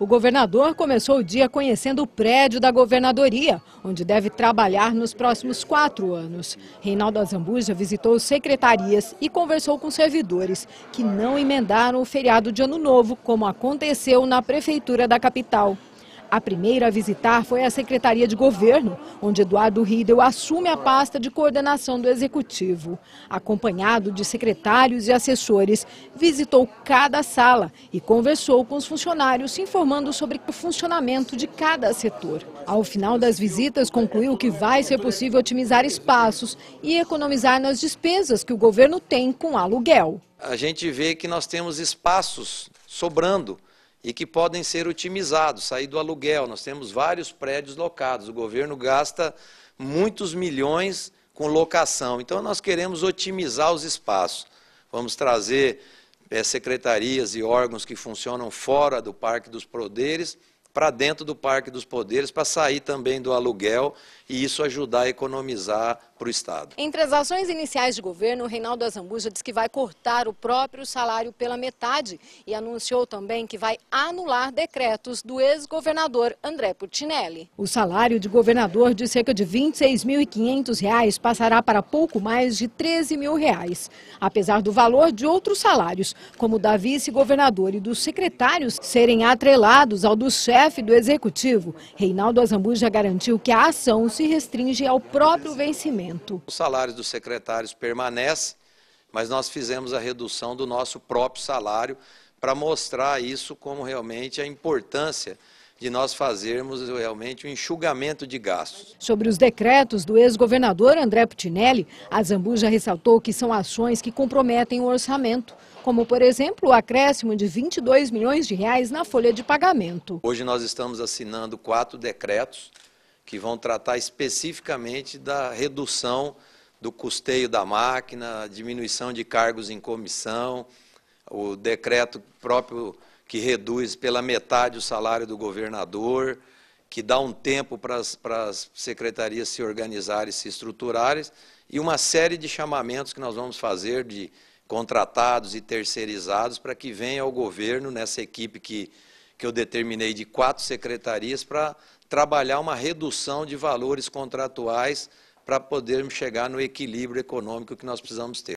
O governador começou o dia conhecendo o prédio da governadoria, onde deve trabalhar nos próximos quatro anos. Reinaldo Azambuja visitou secretarias e conversou com servidores que não emendaram o feriado de Ano Novo, como aconteceu na prefeitura da capital. A primeira a visitar foi a Secretaria de Governo, onde Eduardo Riedel assume a pasta de coordenação do Executivo. Acompanhado de secretários e assessores, visitou cada sala e conversou com os funcionários, se informando sobre o funcionamento de cada setor. Ao final das visitas, concluiu que vai ser possível otimizar espaços e economizar nas despesas que o governo tem com aluguel. A gente vê que nós temos espaços sobrando e que podem ser otimizados, sair do aluguel. Nós temos vários prédios locados. O governo gasta muitos milhões com locação. Então, nós queremos otimizar os espaços. Vamos trazer é, secretarias e órgãos que funcionam fora do Parque dos Poderes para dentro do Parque dos Poderes, para sair também do aluguel e isso ajudar a economizar para o Estado. Entre as ações iniciais de governo, o Reinaldo Azambuja diz que vai cortar o próprio salário pela metade e anunciou também que vai anular decretos do ex-governador André Putinelli. O salário de governador de cerca de R$ 26.500 passará para pouco mais de R$ 13 mil, reais, apesar do valor de outros salários, como o da vice-governador e dos secretários serem atrelados ao do chefe chefe do executivo, Reinaldo Azambuja garantiu que a ação se restringe ao próprio vencimento. Os salários dos secretários permanecem, mas nós fizemos a redução do nosso próprio salário para mostrar isso como realmente a importância de nós fazermos realmente um enxugamento de gastos. Sobre os decretos do ex-governador André Putinelli, a Zambuja ressaltou que são ações que comprometem o orçamento, como, por exemplo, o acréscimo de 22 milhões de reais na folha de pagamento. Hoje nós estamos assinando quatro decretos que vão tratar especificamente da redução do custeio da máquina, diminuição de cargos em comissão, o decreto próprio que reduz pela metade o salário do governador, que dá um tempo para as, secretarias se organizarem, se estruturarem, e uma série de chamamentos que nós vamos fazer de contratados e terceirizados para que venha ao governo, nessa equipe que, que eu determinei de quatro secretarias, para trabalhar uma redução de valores contratuais para podermos chegar no equilíbrio econômico que nós precisamos ter.